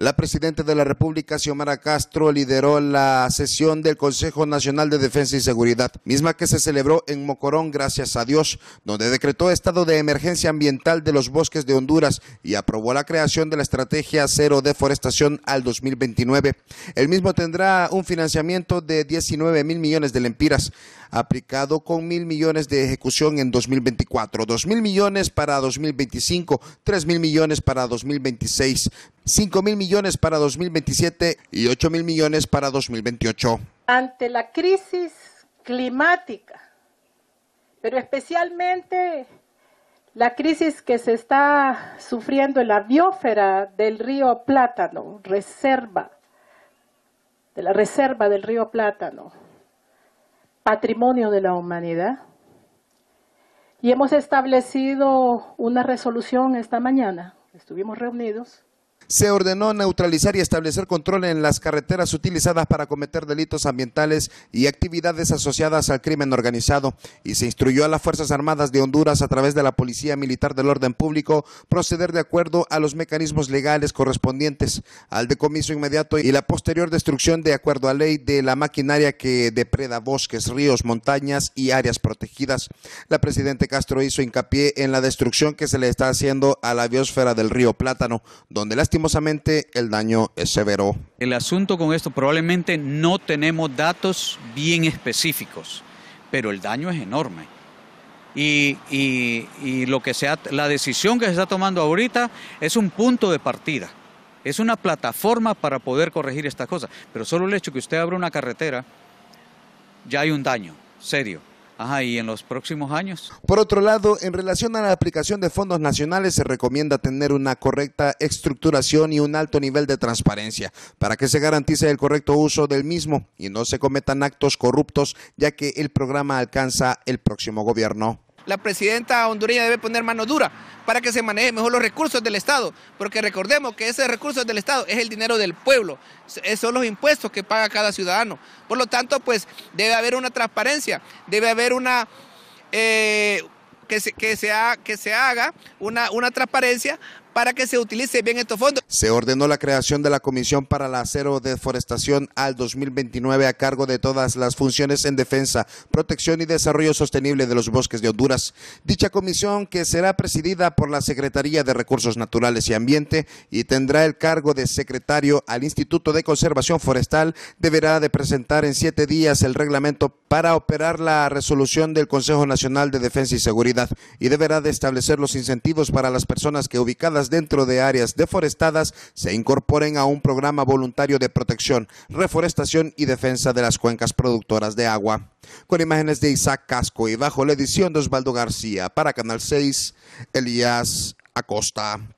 La presidenta de la República, Xiomara Castro, lideró la sesión del Consejo Nacional de Defensa y Seguridad, misma que se celebró en Mocorón, gracias a Dios, donde decretó estado de emergencia ambiental de los bosques de Honduras y aprobó la creación de la estrategia Cero Deforestación al 2029. El mismo tendrá un financiamiento de 19 mil millones de lempiras, aplicado con mil millones de ejecución en 2024, 2 mil millones para 2025, 3 mil millones para 2026, 5 mil millones para 2027 y 8 mil millones para 2028. Ante la crisis climática, pero especialmente la crisis que se está sufriendo en la biófera del río Plátano, reserva, de la reserva del río Plátano, patrimonio de la humanidad. Y hemos establecido una resolución esta mañana, estuvimos reunidos, se ordenó neutralizar y establecer control en las carreteras utilizadas para cometer delitos ambientales y actividades asociadas al crimen organizado y se instruyó a las Fuerzas Armadas de Honduras a través de la Policía Militar del Orden Público proceder de acuerdo a los mecanismos legales correspondientes al decomiso inmediato y la posterior destrucción de acuerdo a ley de la maquinaria que depreda bosques, ríos, montañas y áreas protegidas. La Presidente Castro hizo hincapié en la destrucción que se le está haciendo a la biosfera del río Plátano, donde las lastimosamente el daño es severo. El asunto con esto, probablemente no tenemos datos bien específicos, pero el daño es enorme. Y, lo que sea, la decisión que se está tomando ahorita es un punto de partida, es una plataforma para poder corregir estas cosas. Pero solo el hecho que usted abra una carretera, ya hay un daño serio. Ajá, y en los próximos años. Por otro lado, en relación a la aplicación de fondos nacionales, se recomienda tener una correcta estructuración y un alto nivel de transparencia para que se garantice el correcto uso del mismo y no se cometan actos corruptos, ya que el programa alcanza el próximo gobierno la presidenta hondureña debe poner mano dura para que se manejen mejor los recursos del Estado, porque recordemos que esos recursos del Estado es el dinero del pueblo, son los impuestos que paga cada ciudadano. Por lo tanto, pues debe haber una transparencia, debe haber una... Eh, que se, que se haga una, una transparencia para que se utilice bien estos fondos. Se ordenó la creación de la Comisión para la Cero Deforestación al 2029 a cargo de todas las funciones en defensa, protección y desarrollo sostenible de los bosques de Honduras. Dicha comisión, que será presidida por la Secretaría de Recursos Naturales y Ambiente y tendrá el cargo de secretario al Instituto de Conservación Forestal, deberá de presentar en siete días el reglamento para operar la resolución del Consejo Nacional de Defensa y Seguridad y deberá de establecer los incentivos para las personas que ubicadas dentro de áreas deforestadas se incorporen a un programa voluntario de protección, reforestación y defensa de las cuencas productoras de agua. Con imágenes de Isaac Casco y bajo la edición de Osvaldo García para Canal 6, Elías Acosta.